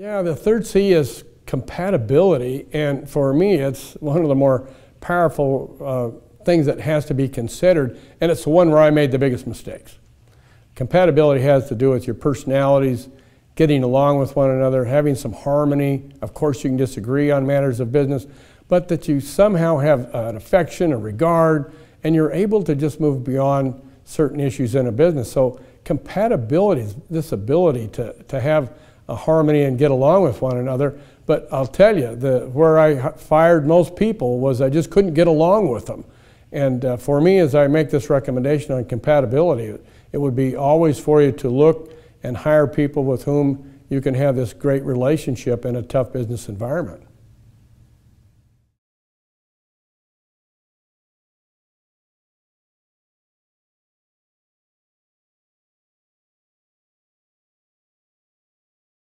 Yeah, the third C is compatibility. And for me, it's one of the more powerful uh, things that has to be considered. And it's the one where I made the biggest mistakes. Compatibility has to do with your personalities, getting along with one another, having some harmony. Of course, you can disagree on matters of business, but that you somehow have an affection, a regard, and you're able to just move beyond certain issues in a business. So compatibility is this ability to, to have harmony and get along with one another. But I'll tell you, the, where I fired most people was I just couldn't get along with them. And uh, for me, as I make this recommendation on compatibility, it would be always for you to look and hire people with whom you can have this great relationship in a tough business environment.